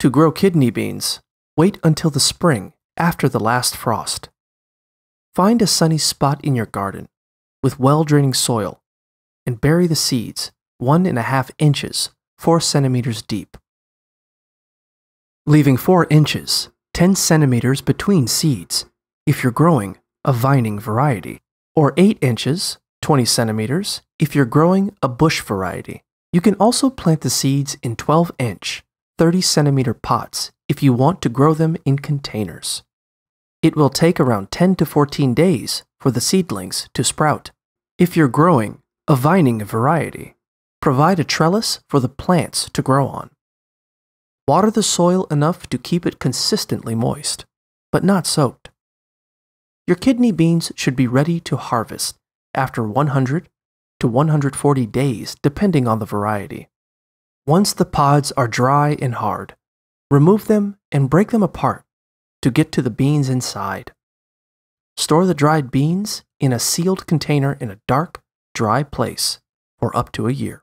To grow kidney beans, wait until the spring after the last frost. Find a sunny spot in your garden with well draining soil and bury the seeds one and a half inches, four centimeters deep. Leaving four inches, 10 centimeters between seeds if you're growing a vining variety, or 8 inches, 20 centimeters if you're growing a bush variety. You can also plant the seeds in 12 inch 30 centimeter pots if you want to grow them in containers. It will take around 10 to 14 days for the seedlings to sprout. If you're growing a vining variety, provide a trellis for the plants to grow on. Water the soil enough to keep it consistently moist, but not soaked. Your kidney beans should be ready to harvest after 100 to 140 days, depending on the variety. Once the pods are dry and hard, remove them and break them apart to get to the beans inside. Store the dried beans in a sealed container in a dark, dry place for up to a year.